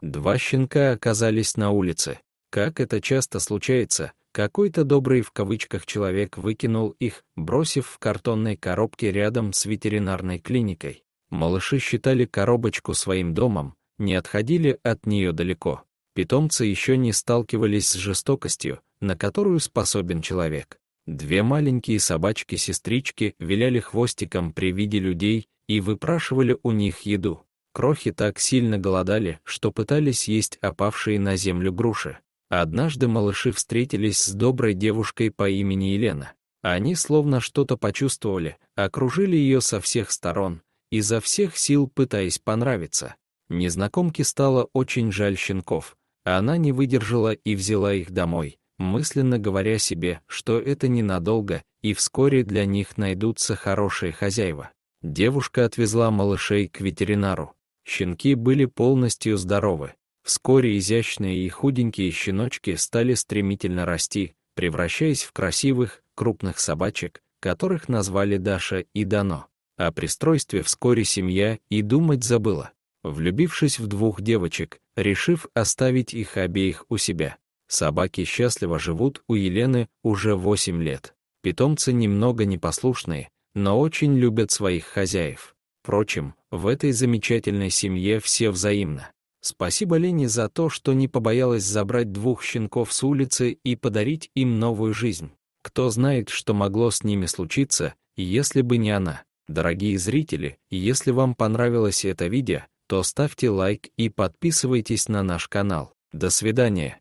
Два щенка оказались на улице. Как это часто случается, какой-то добрый в кавычках человек выкинул их, бросив в картонной коробке рядом с ветеринарной клиникой. Малыши считали коробочку своим домом, не отходили от нее далеко. Питомцы еще не сталкивались с жестокостью, на которую способен человек. Две маленькие собачки-сестрички виляли хвостиком при виде людей и выпрашивали у них еду. Крохи так сильно голодали, что пытались есть опавшие на землю груши. Однажды малыши встретились с доброй девушкой по имени Елена. Они словно что-то почувствовали, окружили ее со всех сторон, изо всех сил пытаясь понравиться. Незнакомке стало очень жаль щенков. Она не выдержала и взяла их домой, мысленно говоря себе, что это ненадолго, и вскоре для них найдутся хорошие хозяева. Девушка отвезла малышей к ветеринару. Щенки были полностью здоровы. Вскоре изящные и худенькие щеночки стали стремительно расти, превращаясь в красивых, крупных собачек, которых назвали Даша и Дано. О пристройстве вскоре семья и думать забыла, влюбившись в двух девочек, решив оставить их обеих у себя. Собаки счастливо живут у Елены уже 8 лет. Питомцы немного непослушные, но очень любят своих хозяев. Впрочем, в этой замечательной семье все взаимно. Спасибо Лене за то, что не побоялась забрать двух щенков с улицы и подарить им новую жизнь. Кто знает, что могло с ними случиться, если бы не она. Дорогие зрители, если вам понравилось это видео, то ставьте лайк и подписывайтесь на наш канал. До свидания.